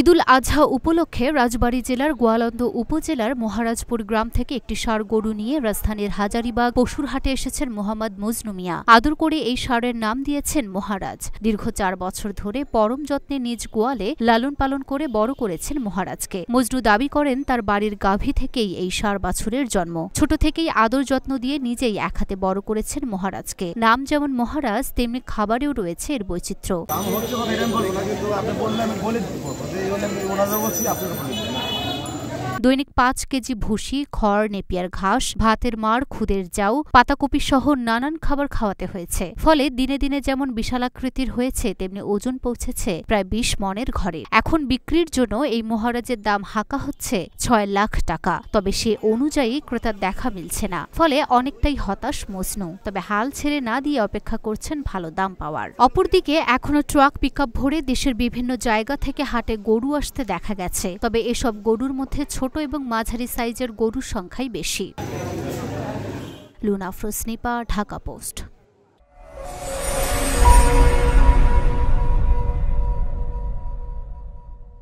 ঈদুল আজহা উপলক্ষে রাজবাড়ী জেলার গোয়ালন্দ উপজেলার মহারাজপুর গ্রাম থেকে একটি সার গরু নিয়ে রাজধানীর হাজারিবাগ পশুরহাটে এসেছেন মোহাম্মদ মিয়া আদর করে এই সারের নাম দিয়েছেন মহারাজ দীর্ঘ চার বছর ধরে পরম যত্নে নিজ গোয়ালে লালন পালন করে বড় করেছেন মহারাজকে মজনু দাবি করেন তার বাড়ির গাভী থেকেই এই সার বাছুরের জন্ম ছোট থেকেই আদর যত্ন দিয়ে নিজেই এক হাতে বড় করেছেন মহারাজকে নাম যেমন মহারাজ তেমনি খাবারেও রয়েছে এর বৈচিত্র্য ওনাদের বলছি আপনারা দৈনিক পাঁচ কেজি ভুসি খড় নেপিয়ার ঘাস ভাতের মাড় খুদের যাও পাতাকপি সহ নানান খাবার খাওয়াতে হয়েছে ফলে দিনে দিনে যেমন বিশালাকৃতির হয়েছে তেমনি ওজন পৌঁছেছে প্রায় বিশ মনের ঘরে এখন বিক্রির জন্য এই মহারাজের দাম হাঁকা হচ্ছে ছয় লাখ টাকা তবে সে অনুযায়ী ক্রেতার দেখা মিলছে না ফলে অনেকটাই হতাশ মজনু তবে হাল ছেড়ে না দিয়ে অপেক্ষা করছেন ভালো দাম পাওয়ার অপরদিকে এখনো ট্রাক পিক ভরে দেশের বিভিন্ন জায়গা থেকে হাটে গরু আসতে দেখা গেছে তবে এসব গরুর মধ্যে ছোট ছোট এবং মাঝারি সাইজের গরুর সংখ্যাই বেশি লুনা ফ্রোসনিপা ঢাকা পোস্ট